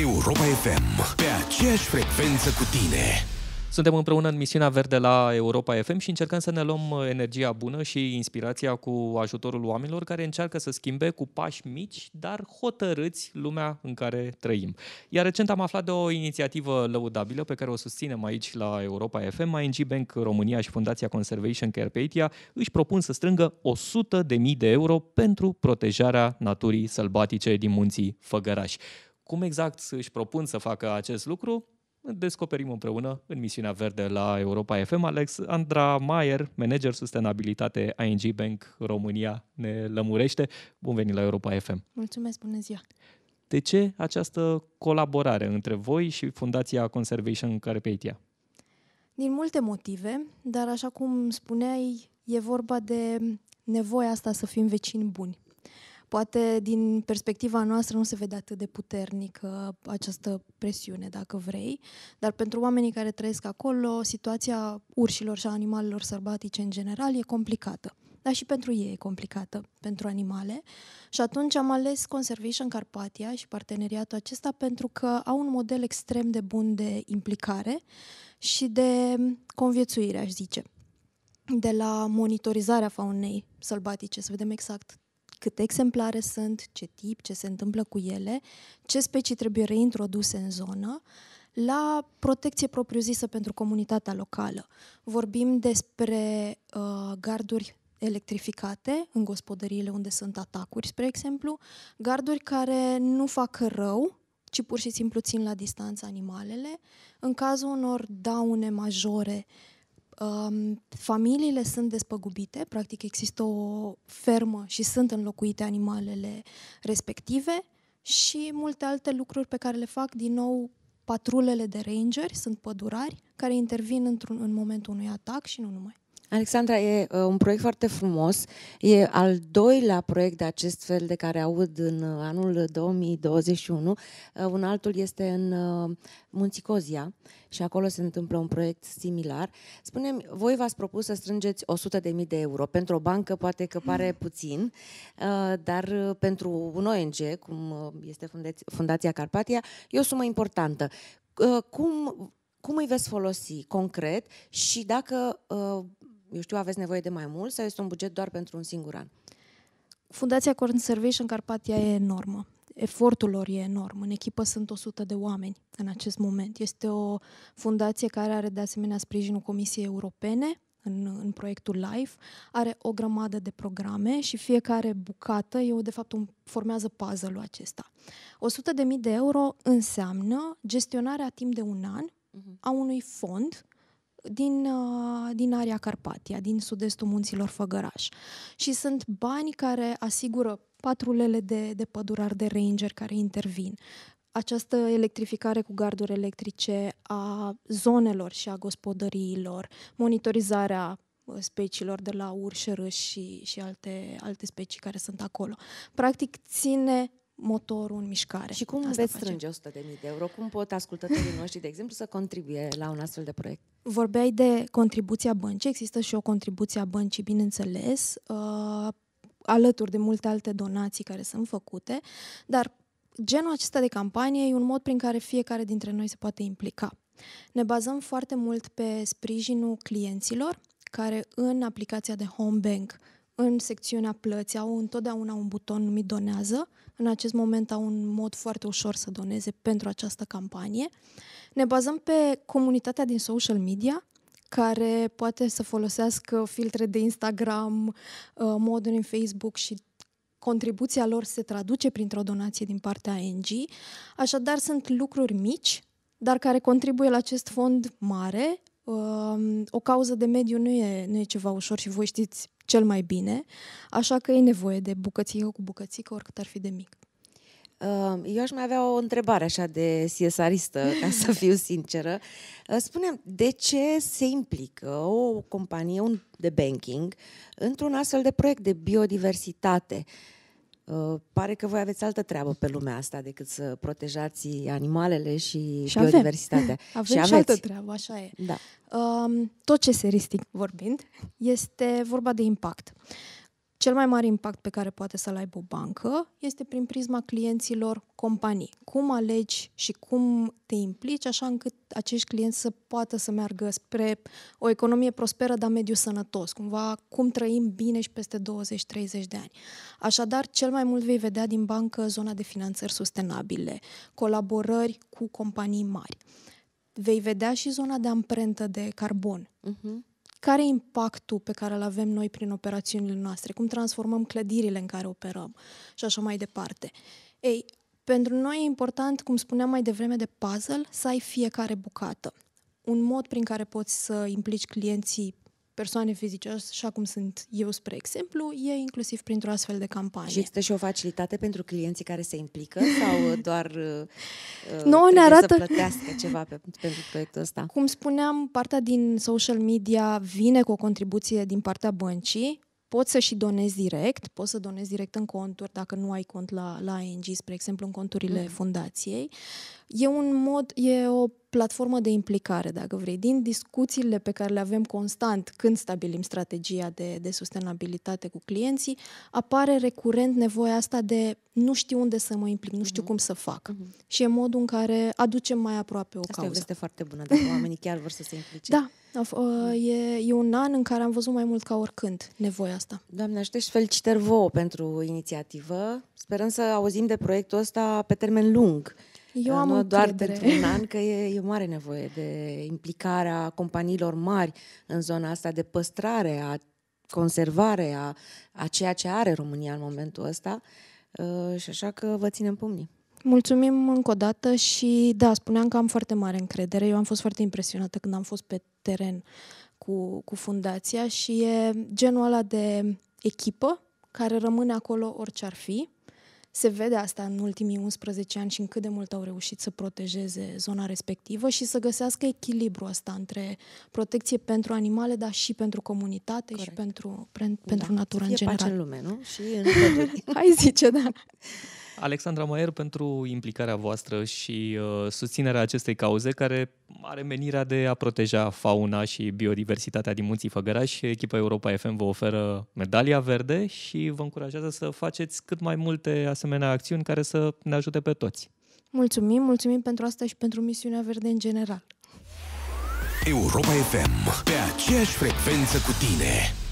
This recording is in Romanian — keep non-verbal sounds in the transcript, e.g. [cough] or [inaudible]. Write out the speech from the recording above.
Europa FM, pe aceeași frecvență cu tine. Suntem împreună în misiunea verde la Europa FM și încercăm să ne luăm uh, energia bună și inspirația cu ajutorul oamenilor care încearcă să schimbe cu pași mici, dar hotărâți lumea în care trăim. Iar recent am aflat de o inițiativă lăudabilă pe care o susținem aici la Europa FM. ING Bank România și Fundația Conservation Carpathia își propun să strângă 100.000 de euro pentru protejarea naturii sălbatice din munții Făgăraș. Cum exact își propun să facă acest lucru, descoperim împreună în misiunea verde la Europa FM. Alex, Andra Maier, manager sustenabilitate ING Bank România, ne lămurește. Bun venit la Europa FM! Mulțumesc, bună ziua! De ce această colaborare între voi și Fundația Conservation Carpathia? Din multe motive, dar așa cum spuneai, e vorba de nevoia asta să fim vecini buni poate din perspectiva noastră nu se vede atât de puternică uh, această presiune, dacă vrei, dar pentru oamenii care trăiesc acolo, situația urșilor și a animalelor sărbatice în general e complicată dar și pentru ei e complicată, pentru animale. Și atunci am ales Conservation Carpatia și parteneriatul acesta pentru că au un model extrem de bun de implicare și de conviețuire, aș zice. De la monitorizarea faunei sălbatice, să vedem exact câte exemplare sunt, ce tip, ce se întâmplă cu ele, ce specii trebuie reintroduse în zonă, la protecție propriu-zisă pentru comunitatea locală. Vorbim despre uh, garduri electrificate în gospodăriile unde sunt atacuri, spre exemplu, garduri care nu fac rău, ci pur și simplu țin la distanță animalele. În cazul unor daune majore Um, familiile sunt despăgubite, practic există o fermă și sunt înlocuite animalele respective și multe alte lucruri pe care le fac din nou patrulele de rangeri, sunt pădurari, care intervin într-un, în momentul unui atac și nu numai. Alexandra, e uh, un proiect foarte frumos. E al doilea proiect de acest fel de care aud în uh, anul 2021. Uh, un altul este în Munții Cozia și acolo se întâmplă un proiect similar. Spunem, voi v-ați propus să strângeți 100.000 de euro. Pentru o bancă poate că pare hmm. puțin, dar pentru un ONG, cum este Fundația Carpatia, e o sumă importantă. Cum cum îi veți folosi concret și dacă uh, eu știu, aveți nevoie de mai mult sau este un buget doar pentru un singur an? Fundația Corn Service în Carpatia e enormă. Efortul lor e enorm. În echipă sunt 100 de oameni în acest moment. Este o fundație care are de asemenea sprijinul Comisiei Europene, în, în proiectul LIFE, are o grămadă de programe și fiecare bucată, eu de fapt un, formează puzzle-ul acesta. 100.000 de euro înseamnă gestionarea timp de un an mhm. a unui fond din, uh, din area Carpatia, din sud-estul munților Făgăraș. Și sunt bani care asigură patrulele de, de pădurari de ranger care intervin. Această electrificare cu garduri electrice a zonelor și a gospodăriilor, monitorizarea uh, speciilor de la urșe, și, și alte, alte specii care sunt acolo. Practic ține motorul în mișcare. Și cum Asta veți strânge 100.000 de euro? Cum pot ascultătorii noștri, de exemplu, să contribuie la un astfel de proiect? Vorbeai de contribuția băncii. Există și o contribuție a băncii, bineînțeles, uh, alături de multe alte donații care sunt făcute, dar genul acesta de campanie e un mod prin care fiecare dintre noi se poate implica. Ne bazăm foarte mult pe sprijinul clienților, care în aplicația de home bank în secțiunea plăți au întotdeauna un buton numit Donează. În acest moment au un mod foarte ușor să doneze pentru această campanie. Ne bazăm pe comunitatea din social media, care poate să folosească filtre de Instagram, uh, moduri în Facebook și contribuția lor se traduce printr-o donație din partea NG. Așadar, sunt lucruri mici, dar care contribuie la acest fond mare, o cauză de mediu nu e, nu e ceva ușor și voi știți cel mai bine, așa că e nevoie de bucățică cu bucățică, oricât ar fi de mic. Eu aș mai avea o întrebare așa de siesaristă, ca să fiu [laughs] sinceră. Spuneam, de ce se implică o companie de banking într-un astfel de proiect de biodiversitate? Uh, Uh, pare că voi aveți altă treabă pe lumea asta decât să protejați animalele și, și biodiversitatea. Avem. [laughs] avem și, aveți. și altă treabă, așa e. Da. Um, tot ce se ristic vorbind este vorba de impact. Uh, cel mai mare impact pe care poate să-l aibă o bancă este prin prisma clienților companii. Cum alegi și cum te implici așa încât acești clienți să poată să meargă spre o economie prosperă, dar mediu sănătos, cumva cum trăim bine și peste 20-30 de ani. Așadar, cel mai mult vei vedea din bancă zona de finanțări sustenabile, colaborări cu companii mari. Vei vedea și zona de amprentă de carbon. Uh-huh care e impactul pe care îl avem noi prin operațiunile noastre, cum transformăm clădirile în care operăm și așa mai departe. Ei, pentru noi e important, cum spuneam mai devreme de puzzle, să ai fiecare bucată. Un mod prin care poți să implici clienții persoane fizice, așa cum sunt eu, spre exemplu, e inclusiv printr-o astfel de campanie. Și există și o facilitate pentru clienții care se implică sau uh, doar uh, uh no, ne arată... să plătească ceva pe, pentru proiectul ăsta? Cum spuneam, partea din social media vine cu o contribuție din partea băncii, poți să și donezi direct, poți să donezi direct în conturi, dacă nu ai cont la, la ING, spre exemplu, în conturile mm. fundației. E un mod, e o platformă de implicare, dacă vrei, din discuțiile pe care le avem constant când stabilim strategia de, de sustenabilitate cu clienții, apare recurent nevoia asta de nu știu unde să mă implic, nu știu mhm. cum să fac. Uh-huh. Și e modul în care aducem mai aproape o asta cauză. Asta e foarte bună, dar [laughs] oamenii chiar vor să se implice. Da, da, e, e un an în care am văzut mai mult ca oricând nevoia asta. Doamne, aștept și felicitări vouă pentru inițiativă. Sperăm să auzim de proiectul ăsta pe termen lung eu uh, am nu doar pentru un an, că e, e mare nevoie de implicarea companiilor mari în zona asta, de păstrare, a conservare a, a ceea ce are România în momentul ăsta uh, și așa că vă ținem pumnii. Mulțumim încă o dată și da, spuneam că am foarte mare încredere. Eu am fost foarte impresionată când am fost pe teren cu, cu fundația și e genul ăla de echipă care rămâne acolo orice ar fi. Uh, se vede asta în ultimii 11 ani și în cât de mult au reușit să protejeze zona respectivă și să găsească echilibru asta între protecție pentru animale, dar și pentru comunitate Corect. și pentru, da. pentru da. natură în general. Pace în lume, nu? Și în [laughs] Hai zice, da. Alexandra Maier, pentru implicarea voastră și uh, susținerea acestei cauze, care are menirea de a proteja fauna și biodiversitatea din Munții Făgăraș. Echipa Europa FM vă oferă medalia verde și vă încurajează să faceți cât mai multe asemenea acțiuni care să ne ajute pe toți. Mulțumim, mulțumim pentru asta și pentru misiunea verde în general. Europa FM, pe aceeași frecvență cu tine.